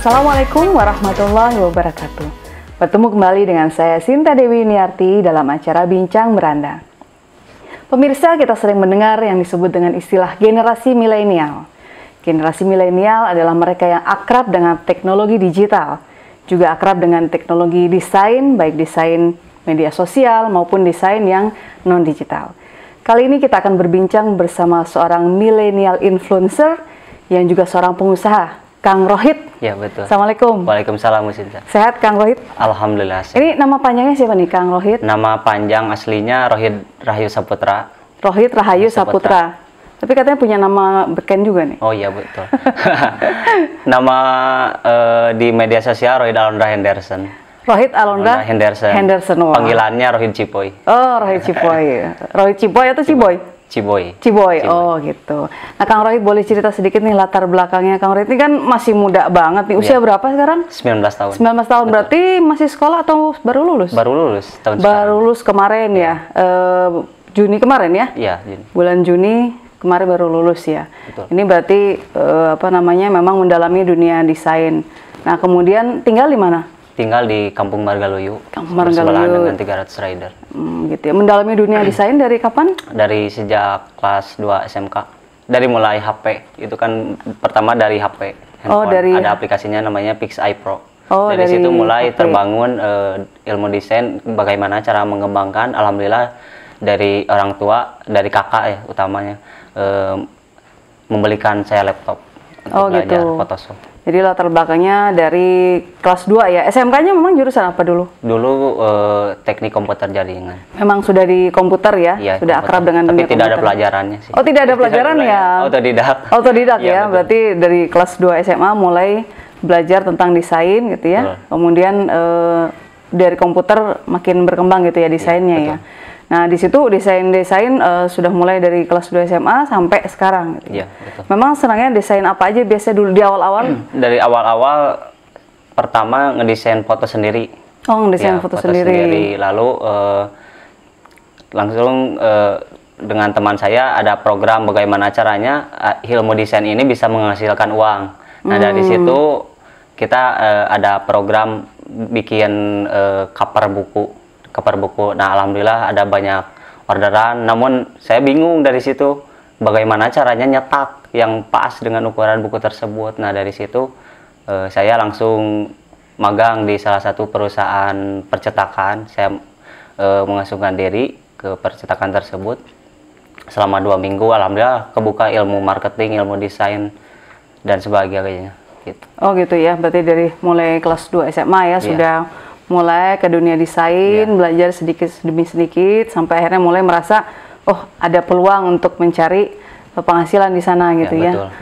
Assalamualaikum warahmatullahi wabarakatuh. Bertemu kembali dengan saya Sinta Dewi Niarti dalam acara Bincang Beranda. Pemirsa, kita sering mendengar yang disebut dengan istilah generasi milenial. Generasi milenial adalah mereka yang akrab dengan teknologi digital, juga akrab dengan teknologi desain, baik desain media sosial maupun desain yang non-digital. Kali ini kita akan berbincang bersama seorang milenial influencer yang juga seorang pengusaha Kang Rohit. Ya betul. Assalamualaikum. Waalaikumsalam Musinta. Sehat Kang Rohit? Alhamdulillah. Sehat. Ini nama panjangnya siapa nih Kang Rohit? Nama panjang aslinya Rohit Rahayu Saputra. Rohit Rahayu Saputra. Saputra. Tapi katanya punya nama beken juga nih. Oh iya betul. nama uh, di media sosial Rohit Alondra Henderson. Rohit Alondra Henderson. Henderson. Wow. Panggilannya Rohit Cipoy. Oh, Rohit Cipoy. Rohit Cipoy atau Cipoy? Ciboy. Ciboy. Ciboy. Oh, gitu. Nah, Kang Rohit boleh cerita sedikit nih latar belakangnya Kang Rohit ini kan masih muda banget nih. Usia ya. berapa sekarang? 19 tahun. 19 tahun Betul. berarti masih sekolah atau baru lulus? Baru lulus tahun Baru sekarang. lulus kemarin ya. ya. Uh, Juni kemarin ya? Iya, Juni. Bulan Juni kemarin baru lulus ya. Betul. Ini berarti uh, apa namanya memang mendalami dunia desain. Nah, kemudian tinggal di mana? tinggal di Kampung Margaluyu. Kampung Margaluyu. Dengan 300 rider. Hmm, gitu ya. Mendalami dunia hmm. desain dari kapan? Dari sejak kelas 2 SMK. Dari mulai HP, itu kan pertama dari HP. Oh, Handphone. Oh, dari ada aplikasinya namanya PixEye Pro. Oh, dari, dari situ mulai HP. terbangun uh, ilmu desain bagaimana cara mengembangkan alhamdulillah dari orang tua, dari kakak ya utamanya uh, membelikan saya laptop untuk oh, belajar gitu. Photoshop. Jadi latar belakangnya dari kelas 2 ya. SMK-nya memang jurusan apa dulu? Dulu eh, teknik komputer jaringan. Memang sudah di komputer ya? ya sudah komputer. akrab dengan Tapi dunia tidak komputer. ada pelajarannya sih. Oh, tidak ada pelajaran tidak ya? Autodidak. Autodidak iya, ya. ya Berarti dari kelas 2 SMA mulai belajar tentang desain gitu ya. Betul. Kemudian eh, dari komputer makin berkembang gitu ya iya, desainnya ya. Betul. ya. Nah, di situ desain-desain uh, sudah mulai dari kelas 2 SMA sampai sekarang. Gitu. Iya, betul. Memang senangnya desain apa aja biasanya dulu di awal-awal? Hmm, dari awal-awal pertama ngedesain foto sendiri. Oh, ngedesain ya, foto, foto sendiri. sendiri. Lalu uh, langsung uh, dengan teman saya ada program bagaimana caranya uh, ilmu desain ini bisa menghasilkan uang. Nah, hmm. dari situ kita uh, ada program bikin uh, cover buku ke buku. Nah, alhamdulillah ada banyak orderan. Namun saya bingung dari situ bagaimana caranya nyetak yang pas dengan ukuran buku tersebut. Nah, dari situ eh, saya langsung magang di salah satu perusahaan percetakan. Saya eh, mengasuhkan diri ke percetakan tersebut selama dua minggu. Alhamdulillah kebuka ilmu marketing, ilmu desain dan sebagainya. Gitu. Oh gitu ya, berarti dari mulai kelas 2 SMA ya yeah. sudah mulai ke dunia desain, yeah. belajar sedikit demi sedikit sampai akhirnya mulai merasa oh ada peluang untuk mencari eh, penghasilan di sana gitu yeah, ya. Betul.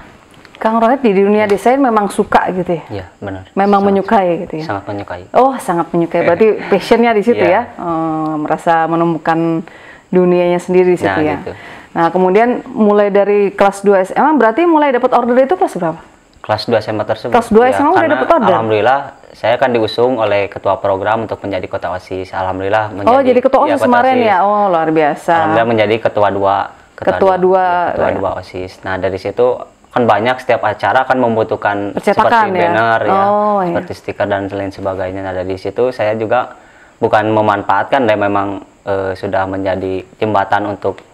Kang Rohit di dunia yeah. desain memang suka gitu ya? Iya, yeah, benar. Memang sangat, menyukai gitu ya? Sangat menyukai. Oh, sangat menyukai. Berarti passionnya di situ yeah. ya? Oh, merasa menemukan dunianya sendiri di situ nah, ya? Gitu. Nah, kemudian mulai dari kelas 2 SMA, berarti mulai dapat order itu kelas berapa? kelas 2 SMA tersebut. Kelas 2 ya, udah dapat order. Alhamdulillah saya kan diusung oleh ketua program untuk menjadi kota OSIS. Alhamdulillah oh, menjadi Oh, jadi ketua iya, OSIS kemarin ya, ya. Oh, luar biasa. Alhamdulillah menjadi ketua dua ketua, ketua dua, dua iya, ya, ketua dua OSIS. Nah, dari situ kan banyak setiap acara kan membutuhkan seperti ya? banner ya, oh, seperti iya. seperti stiker dan lain sebagainya. Nah, dari situ saya juga bukan memanfaatkan dan memang e, sudah menjadi jembatan untuk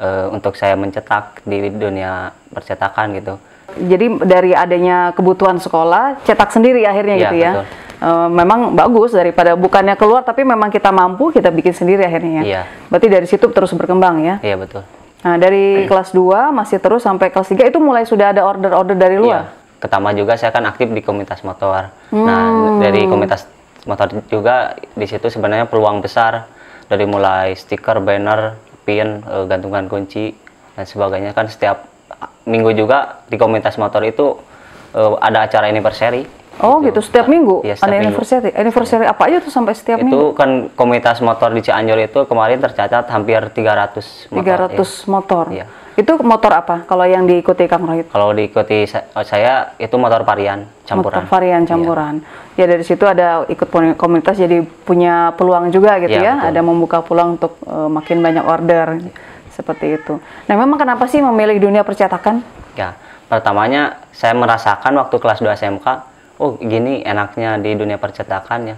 e, untuk saya mencetak di dunia percetakan gitu jadi dari adanya kebutuhan sekolah cetak sendiri akhirnya ya, gitu ya. Betul. Eh, memang bagus daripada bukannya keluar tapi memang kita mampu kita bikin sendiri akhirnya ya. Iya. Berarti dari situ terus berkembang ya. Iya betul. Nah, dari hmm. kelas 2 masih terus sampai kelas 3 itu mulai sudah ada order-order dari iya. luar. Iya. Ketama juga saya kan aktif di komunitas motor. Nah, hmm. Nah, dari komunitas motor juga di situ sebenarnya peluang besar dari mulai stiker, banner, pin, eh, gantungan kunci dan sebagainya kan setiap minggu juga di komunitas motor itu uh, ada acara anniversary. Oh gitu, gitu. setiap minggu? Ya, setiap ada minggu. anniversary. Anniversary ya. apa aja tuh sampai setiap itu minggu? Itu kan komunitas motor di Cianjur itu kemarin tercatat hampir 300 motor. 300 ya. motor? Iya. Itu motor apa kalau yang diikuti Kang Rohit? Kalau diikuti oh, saya itu motor varian campuran. Motor varian iya. campuran. Iya. Ya dari situ ada ikut komunitas jadi punya peluang juga gitu iya, ya. ya. Ada membuka peluang untuk uh, makin banyak order. Iya seperti itu. Nah, memang kenapa sih memilih dunia percetakan? Ya, pertamanya saya merasakan waktu kelas 2 SMK, oh gini enaknya di dunia percetakan ya.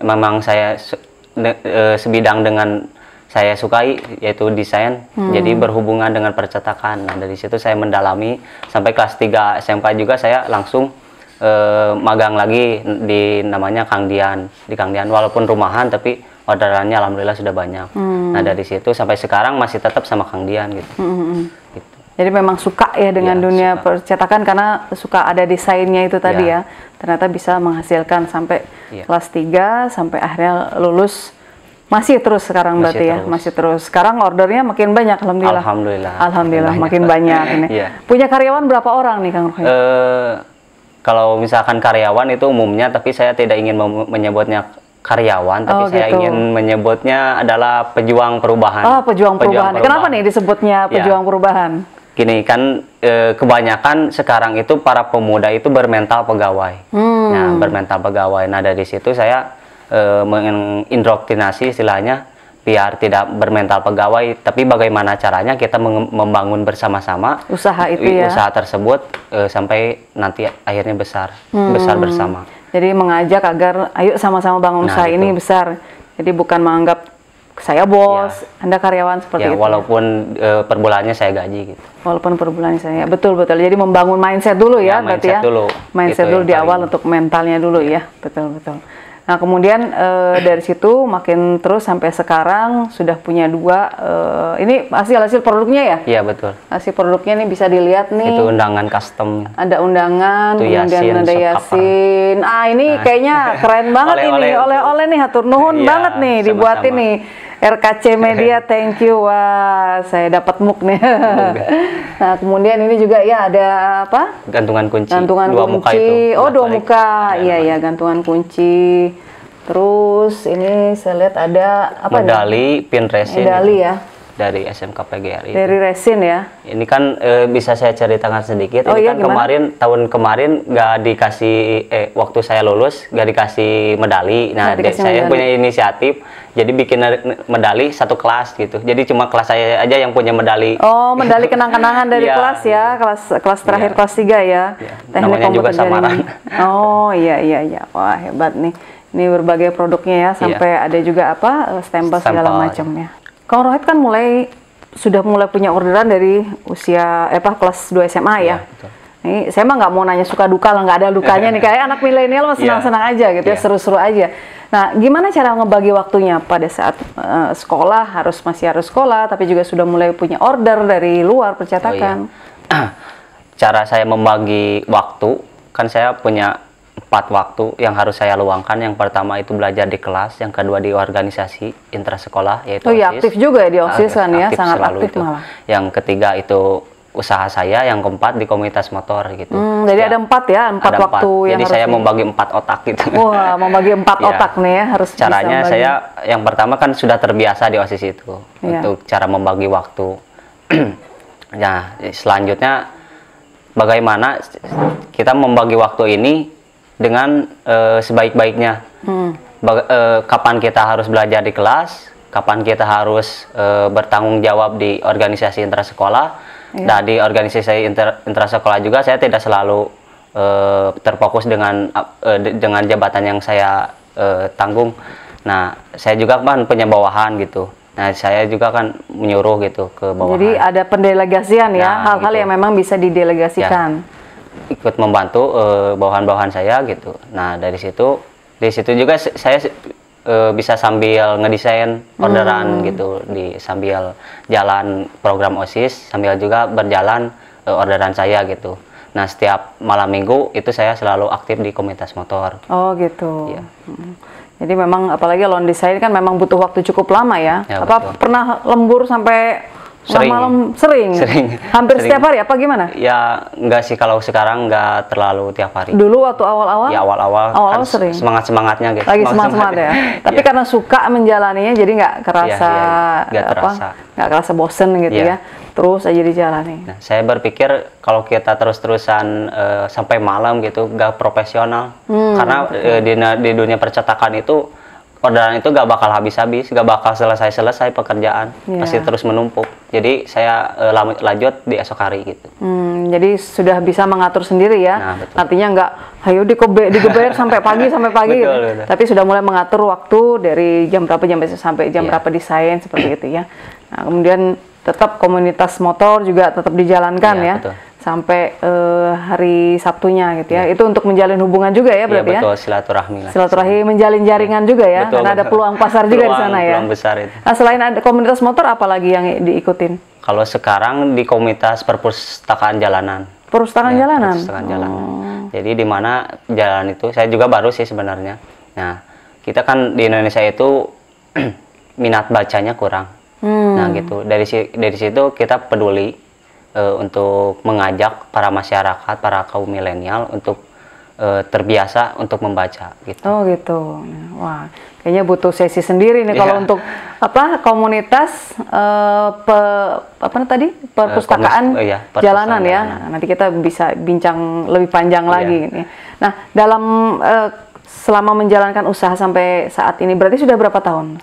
Memang saya se e, sebidang dengan saya sukai yaitu desain. Hmm. Jadi berhubungan dengan percetakan. Nah, dari situ saya mendalami sampai kelas 3 SMK juga saya langsung eh, magang lagi di namanya Kang Dian di Kang Dian walaupun rumahan tapi orderannya alhamdulillah sudah banyak hmm. nah dari situ sampai sekarang masih tetap sama Kang Dian gitu, hmm. hmm, hmm. gitu. jadi memang suka ya dengan ya, dunia suka. percetakan karena suka ada desainnya itu tadi ya, ya. ternyata bisa menghasilkan sampai ya. kelas 3 sampai akhirnya lulus masih terus sekarang masih berarti ya, terus. ya, masih terus. Sekarang ordernya makin banyak, alhamdulillah. Alhamdulillah. Alhamdulillah makin banyak, makin banyak ini. yeah. Punya karyawan berapa orang nih, Kang Rohim? Uh, kalau misalkan karyawan itu umumnya tapi saya tidak ingin menyebutnya karyawan tapi oh, gitu. saya ingin menyebutnya adalah pejuang perubahan. Oh, pejuang, pejuang perubahan. perubahan. Kenapa nih disebutnya ya. pejuang ya. perubahan? Gini kan e, kebanyakan sekarang itu para pemuda itu bermental pegawai. Hmm. Nah, bermental pegawai. Nah, dari situ saya e, mengindoktrinasi istilahnya biar tidak bermental pegawai, tapi bagaimana caranya kita membangun bersama-sama usaha itu usaha ya. Usaha tersebut uh, sampai nanti akhirnya besar, hmm. besar bersama. Jadi mengajak agar ayo sama-sama bangun nah, usaha itu. ini gitu. besar. Jadi bukan menganggap saya bos, ya. Anda karyawan seperti ya, itu. Ya? Walaupun uh, perbulannya saya gaji gitu. Walaupun perbulannya saya ya, betul betul. Jadi membangun mindset dulu ya, ya mindset berarti ya. Dulu. Mindset itu dulu di awal untuk mentalnya dulu iya. ya. Betul betul. Nah kemudian e, dari situ makin terus sampai sekarang sudah punya dua. E, ini hasil hasil produknya ya? Iya betul. Hasil produknya ini bisa dilihat nih. Itu undangan custom. Ada undangan, kemudian ada yasin. Ah ini nah. kayaknya keren banget oleh, ini oleh-oleh nih hatur nuhun ya, banget nih sama -sama. dibuat ini. RKC Media thank you wah saya dapat muk nih nah kemudian ini juga ya ada apa gantungan kunci gantungan dua kunci muka itu. oh dua muka iya iya, iya gantungan kunci terus ini saya lihat ada apa medali pin resin medali gitu. ya dari SMK PGRI. Dari itu. resin ya? Ini kan e, bisa saya ceritakan sedikit. Oh, ini iya, kan kemarin tahun kemarin nggak dikasih eh waktu saya lulus nggak dikasih medali. Nah, gak dikasih saya punya inisiatif jadi bikin er, medali satu kelas gitu. Jadi cuma kelas saya aja yang punya medali. Oh, medali kenang-kenangan dari yeah. kelas ya, kelas kelas terakhir yeah. kelas 3 ya. Yeah. Iya. Namanya juga samaran. oh, iya iya iya. Wah, hebat nih. Ini berbagai produknya ya iya. sampai yeah. ada juga apa stempel, eh, stempel segala macamnya. Kang Rohit kan mulai sudah mulai punya orderan dari usia eh apa kelas 2 SMA ya. ya Nih, saya mah nggak mau nanya suka duka lah, nggak ada dukanya nih. Kayak anak milenial mah iya. senang-senang aja gitu ya, iya. seru-seru aja. Nah, gimana cara ngebagi waktunya pada saat uh, sekolah harus masih harus sekolah, tapi juga sudah mulai punya order dari luar percetakan. Oh, iya. cara saya membagi waktu, kan saya punya empat waktu yang harus saya luangkan. Yang pertama itu belajar di kelas, yang kedua di organisasi intra sekolah yaitu Oh iya, OSIS. aktif juga ya di OSIS kan ya, sangat aktif itu. malah. Yang ketiga itu usaha saya, yang keempat di komunitas motor gitu. Hmm, jadi ya. ada empat ya, empat ada waktu empat. yang Jadi saya di... membagi empat otak gitu. Wah, membagi empat ya. otak nih ya harus Caranya saya yang pertama kan sudah terbiasa di OSIS itu ya. untuk cara membagi waktu. nah, selanjutnya bagaimana kita membagi waktu ini dengan uh, sebaik-baiknya. Hmm. Baga eh, kapan kita harus belajar di kelas, kapan kita harus uh, bertanggung jawab di organisasi intrasekolah. Yeah. Nah, di organisasi inter intrasekolah juga saya tidak selalu uh, terfokus dengan uh, dengan jabatan yang saya uh, tanggung. Nah, saya juga kan punya bawahan gitu. Nah, saya juga kan menyuruh gitu ke bawahan. Jadi ada pendelegasian ya, ya hal-hal gitu. yang memang bisa didelegasikan. Ya ikut membantu eh, bawahan-bawahan saya gitu nah dari situ di situ juga saya eh, bisa sambil ngedesain orderan hmm. gitu di sambil jalan program OSIS sambil juga berjalan eh, orderan saya gitu. Nah, setiap malam minggu itu saya selalu aktif di komunitas motor. Oh, gitu. Ya. Jadi memang apalagi lawan desain kan memang butuh waktu cukup lama ya. ya Apa betul. pernah lembur sampai Sering. Malam, sering. Sering. Hampir sering. setiap hari apa gimana? Ya enggak sih kalau sekarang enggak terlalu tiap hari. Dulu waktu awal-awal? Ya awal-awal. awal kan sering. Semangat-semangatnya gitu. Lagi semangat-semangat ya. Iya. Tapi karena suka menjalaninya jadi enggak kerasa enggak iya, iya, ya, Enggak Terasa. Enggak kerasa bosen gitu ya, ya. Terus aja dijalani. Nah, saya berpikir kalau kita terus-terusan uh, sampai malam gitu enggak profesional. Hmm. Karena uh, di, di dunia percetakan itu orderan itu gak bakal habis-habis, gak bakal selesai-selesai pekerjaan, yeah. masih terus menumpuk. Jadi saya e, lanjut di esok hari gitu. Hmm, jadi sudah bisa mengatur sendiri ya. Nah, Artinya nggak, ayo dikebe, digeber sampai pagi sampai pagi. betul, gitu. betul. Tapi sudah mulai mengatur waktu dari jam berapa jam sampai jam yeah. berapa desain seperti itu ya. Nah, kemudian tetap komunitas motor juga tetap dijalankan yeah, ya. Betul sampai uh, hari Sabtunya gitu ya. ya. Itu untuk menjalin hubungan juga ya iya, berarti ya. Betul, ya? silaturahmi lah. Silaturahmi menjalin jaringan juga ya. Betul, karena ada peluang pasar juga di sana ya. Peluang besar itu. Nah, selain ada komunitas motor apalagi yang diikutin? Kalau sekarang di komunitas perpustakaan jalanan. Perpustakaan ya, jalanan. Perpustakaan oh. jalanan. Jadi di mana jalan itu saya juga baru sih sebenarnya. Nah, kita kan di Indonesia itu minat bacanya kurang. Hmm. Nah, gitu. Dari dari situ kita peduli e, untuk mengajak para masyarakat, para kaum milenial untuk e, terbiasa untuk membaca gitu. Oh gitu. Wah, kayaknya butuh sesi sendiri nih yeah. kalau iya. untuk apa komunitas e, pe, apa tadi perpustakaan Komis, oh iya, jalanan ya. Nah, nanti kita bisa bincang lebih panjang yeah. lagi ini. Nah, dalam e, selama menjalankan usaha sampai saat ini berarti sudah berapa tahun?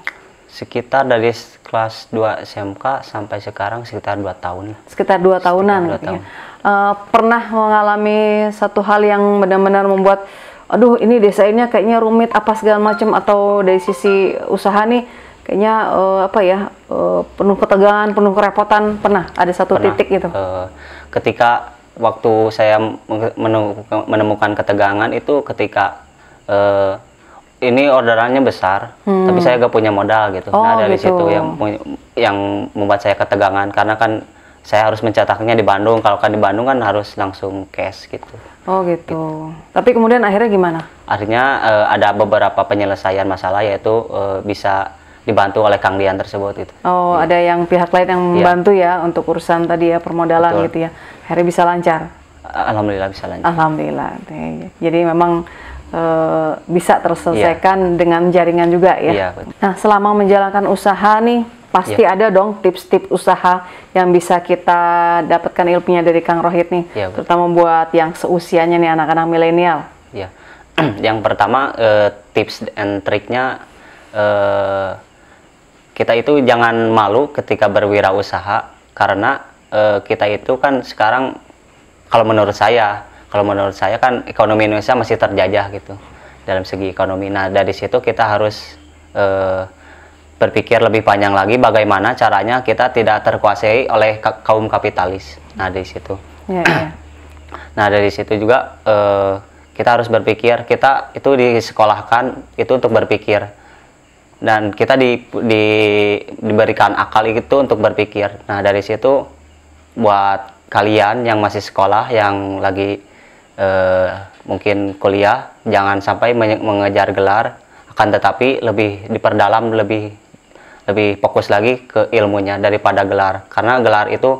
sekitar dari kelas 2 SMK sampai sekarang sekitar 2 tahun. Sekitar 2 tahunan. Sekitar 2 tahun. Ya. Uh, pernah mengalami satu hal yang benar-benar membuat aduh ini desainnya kayaknya rumit apa segala macam atau dari sisi usaha nih kayaknya uh, apa ya uh, penuh ketegangan, penuh kerepotan pernah ada satu pernah, titik gitu. Uh, ketika waktu saya menemukan ketegangan itu ketika uh, ini orderannya besar, hmm. tapi saya gak punya modal gitu. Nah, oh, nah dari gitu. situ yang yang membuat saya ketegangan karena kan saya harus mencetaknya di Bandung. Kalau kan di Bandung kan harus langsung cash gitu. Oh gitu. gitu. Tapi kemudian akhirnya gimana? Akhirnya uh, ada beberapa penyelesaian masalah yaitu uh, bisa dibantu oleh Kang Dian tersebut itu. Oh, ya. ada yang pihak lain yang iya. membantu ya. ya untuk urusan tadi ya permodalan Betul. gitu ya. Akhirnya bisa lancar. Alhamdulillah bisa lancar. Alhamdulillah. Jadi memang Eh, bisa terselesaikan yeah. dengan jaringan juga ya. Yeah, iya, Nah, selama menjalankan usaha nih pasti yeah. ada dong tips-tips usaha yang bisa kita dapatkan ilmunya dari Kang Rohit nih, yeah, iya, terutama buat yang seusianya nih anak-anak milenial. yeah. Iya. yang pertama uh, tips and triknya uh, eh, kita itu jangan malu ketika berwirausaha karena uh, kita itu kan sekarang kalau menurut saya kalau menurut saya kan ekonomi Indonesia masih terjajah gitu dalam segi ekonomi. Nah dari situ kita harus eh, berpikir lebih panjang lagi bagaimana caranya kita tidak terkuasai oleh ka kaum kapitalis. Nah dari situ. Yeah, ya, ya. yeah. nah dari situ juga eh, kita harus berpikir kita itu disekolahkan itu untuk berpikir dan kita di, di, diberikan akal itu untuk berpikir. Nah dari situ buat kalian yang masih sekolah yang lagi eh, mungkin kuliah jangan sampai mengejar gelar akan tetapi lebih diperdalam lebih lebih fokus lagi ke ilmunya daripada gelar karena gelar itu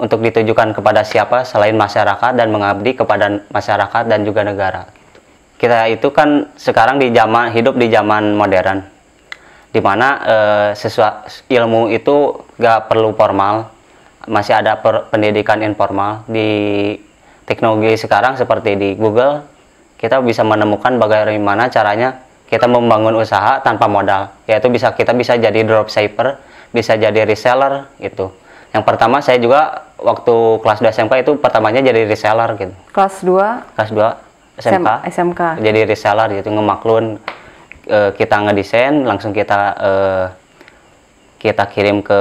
untuk ditujukan kepada siapa selain masyarakat dan mengabdi kepada masyarakat dan juga negara kita itu kan sekarang di zaman hidup di zaman modern dimana eh, sesuatu ilmu itu gak perlu formal masih ada per, pendidikan informal di teknologi sekarang seperti di Google, kita bisa menemukan bagaimana caranya kita membangun usaha tanpa modal. Yaitu bisa kita bisa jadi dropshipper, bisa jadi reseller gitu. Yang pertama saya juga waktu kelas 2 SMK itu pertamanya jadi reseller gitu. Kelas 2? Kelas 2 SMK. SMK. Jadi reseller gitu ngemaklun e, kita ngedesain langsung kita e, kita kirim ke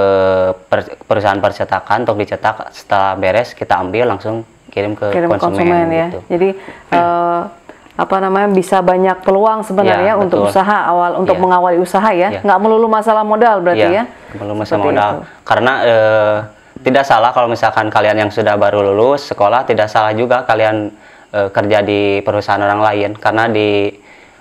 per, perusahaan percetakan untuk dicetak setelah beres kita ambil langsung kirim ke kirim konsumen, konsumen ya. Gitu. Jadi hmm. uh, apa namanya bisa banyak peluang sebenarnya ya, untuk usaha awal untuk ya. mengawali usaha ya. ya. Nggak melulu masalah modal berarti ya. ya? Melulu masalah Seperti modal. Itu. Karena uh, tidak salah kalau misalkan kalian yang sudah baru lulus sekolah tidak salah juga kalian uh, kerja di perusahaan orang lain karena di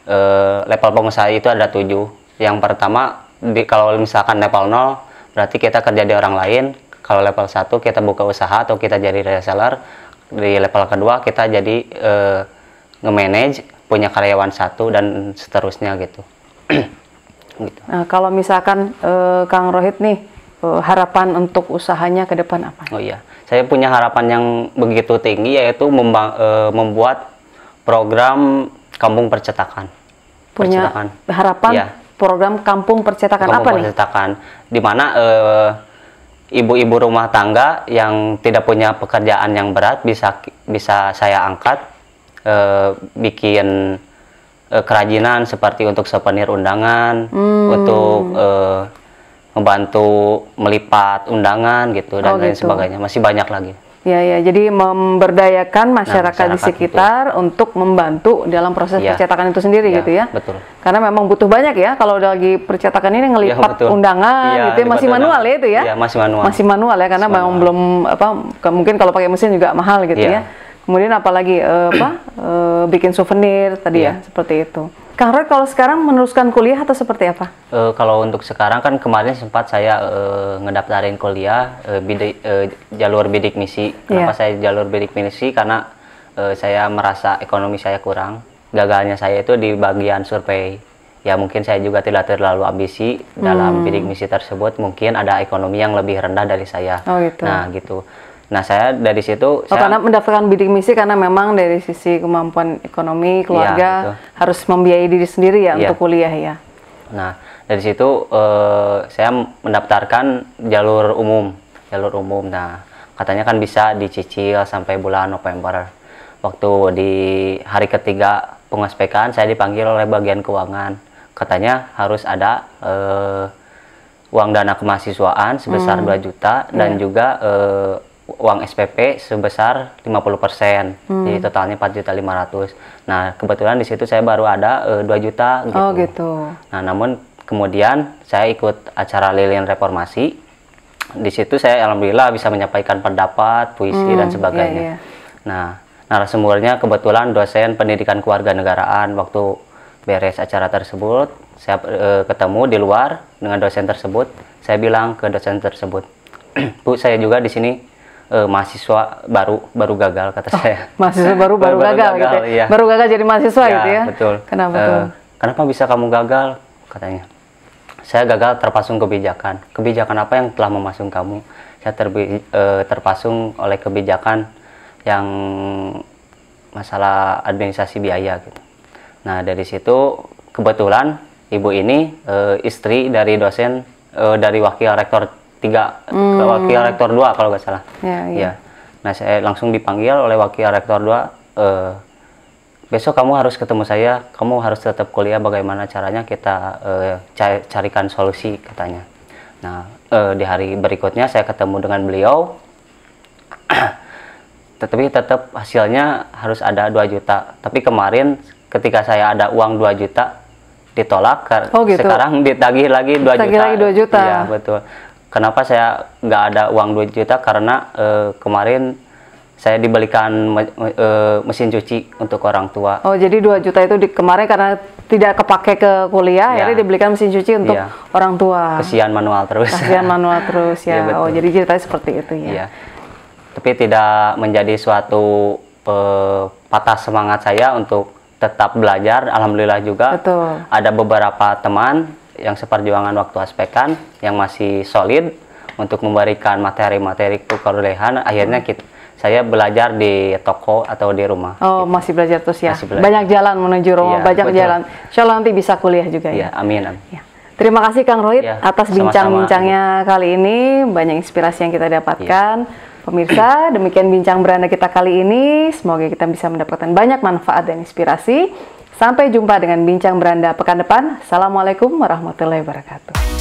uh, level pengusaha itu ada tujuh. Yang pertama di, kalau misalkan level nol berarti kita kerja di orang lain. Kalau level 1 kita buka usaha atau kita jadi reseller di level kedua kita jadi uh, nge-manage punya karyawan satu dan seterusnya gitu. gitu. Nah, kalau misalkan uh, Kang Rohit nih uh, harapan untuk usahanya ke depan apa? Oh iya, saya punya harapan yang begitu tinggi yaitu uh, membuat program kampung percetakan. Punya percetakan. harapan ya. program kampung percetakan kampung apa percetakan. nih? Percetakan, di mana uh, ibu-ibu rumah tangga yang tidak punya pekerjaan yang berat bisa bisa saya angkat e, bikin e, kerajinan seperti untuk souvenir undangan hmm. untuk e, membantu melipat undangan gitu dan oh, lain gitu. sebagainya masih banyak lagi Ya ya, jadi memberdayakan masyarakat, nah, masyarakat di sekitar betul. untuk membantu dalam proses ya. percetakan itu sendiri ya, gitu ya. Betul. Karena memang butuh banyak ya kalau udah lagi percetakan ini ngelipat ya, undangan ya, gitu ya, masih manual ya itu ya. ya. masih manual. Masih manual ya karena memang belum apa mungkin kalau pakai mesin juga mahal gitu iya. ya. ya. Kemudian apalagi uh, apa uh, bikin souvenir tadi yeah. ya iya. seperti itu. Kang Roy kalau sekarang meneruskan kuliah atau seperti apa? Uh, kalau untuk sekarang kan kemarin sempat saya uh, ngedaftarin kuliah uh, bidik, uh, jalur bidik misi. Kenapa yeah. saya jalur bidik misi? Karena uh, saya merasa ekonomi saya kurang. Gagalnya saya itu di bagian survei. Ya mungkin saya juga tidak terlalu ambisi dalam hmm. bidik misi tersebut. Mungkin ada ekonomi yang lebih rendah dari saya. Oh, gitu. Nah gitu Nah, saya dari situ oh, saya, karena mendaftarkan bidik misi karena memang dari sisi kemampuan ekonomi iya, keluarga ya, harus membiayai diri sendiri ya, ya untuk kuliah ya. Nah, dari situ eh, saya mendaftarkan jalur umum, jalur umum. Nah, katanya kan bisa dicicil sampai bulan November. Waktu di hari ketiga pengaspekan saya dipanggil oleh bagian keuangan. Katanya harus ada eh, uang dana kemahasiswaan sebesar hmm. 2 juta dan yeah. juga eh, uang SPP sebesar 50%. Hmm. Jadi totalnya juta ratus. Nah, kebetulan di situ saya baru ada uh, eh, 2 juta gitu. Oh, gitu. Nah, namun kemudian saya ikut acara lilin reformasi. Di situ saya alhamdulillah bisa menyampaikan pendapat, puisi hmm, dan iya, sebagainya. Iya, iya. Nah, narasumbernya kebetulan dosen pendidikan keluarga negaraan waktu beres acara tersebut, saya uh, ketemu di luar dengan dosen tersebut. Saya bilang ke dosen tersebut, "Bu, saya juga di sini uh, mahasiswa baru baru gagal kata oh, saya. Mahasiswa baru baru, baru gagal, gagal gitu. Ya. Iya. Baru gagal jadi mahasiswa ya, gitu ya. betul. Kenapa uh, tuh? Kenapa bisa kamu gagal katanya? Saya gagal terpasung kebijakan. Kebijakan apa yang telah memasung kamu? Saya terbi, uh, terpasung oleh kebijakan yang masalah administrasi biaya gitu. Nah, dari situ kebetulan ibu ini uh, istri dari dosen uh, dari wakil rektor tiga hmm. wakil rektor dua kalau nggak salah ya, ya. ya nah saya langsung dipanggil oleh wakil rektor dua eh, besok kamu harus ketemu saya kamu harus tetap kuliah bagaimana caranya kita eh, carikan solusi katanya nah eh, di hari berikutnya saya ketemu dengan beliau tetapi tetap hasilnya harus ada dua juta tapi kemarin ketika saya ada uang dua juta ditolak oh, gitu. sekarang ditagih lagi dua juta. lagi 2 juta. Iya, betul kenapa saya nggak ada uang 2 juta karena uh, kemarin saya dibelikan me eh, mesin cuci untuk orang tua. Oh, jadi 2 juta itu di, kemarin karena tidak kepake ke kuliah, ya. jadi dibelikan mesin cuci untuk ya. orang tua. Kesian manual terus. Kesian manual terus ya. ya oh, jadi ceritanya seperti itu ya. ya. Tapi tidak menjadi suatu uh, patah semangat saya untuk tetap belajar. Alhamdulillah juga Betul. ada beberapa teman yang seperjuangan waktu aspekan yang masih solid untuk memberikan materi-materi kekuliahan akhirnya kita saya belajar di toko atau di rumah. Oh, gitu. masih belajar terus ya. belajar. Banyak jalan menuju rumah ya, banyak betul. jalan. Insya Allah nanti bisa kuliah juga ya. ya. Amin. amin. Ya. Terima kasih Kang roy ya, atas bincang-bincangnya kali ini, banyak inspirasi yang kita dapatkan. Ya. Pemirsa, demikian bincang beranda kita kali ini. Semoga kita bisa mendapatkan banyak manfaat dan inspirasi. Sampai jumpa dengan Bincang Beranda pekan depan. Assalamualaikum warahmatullahi wabarakatuh.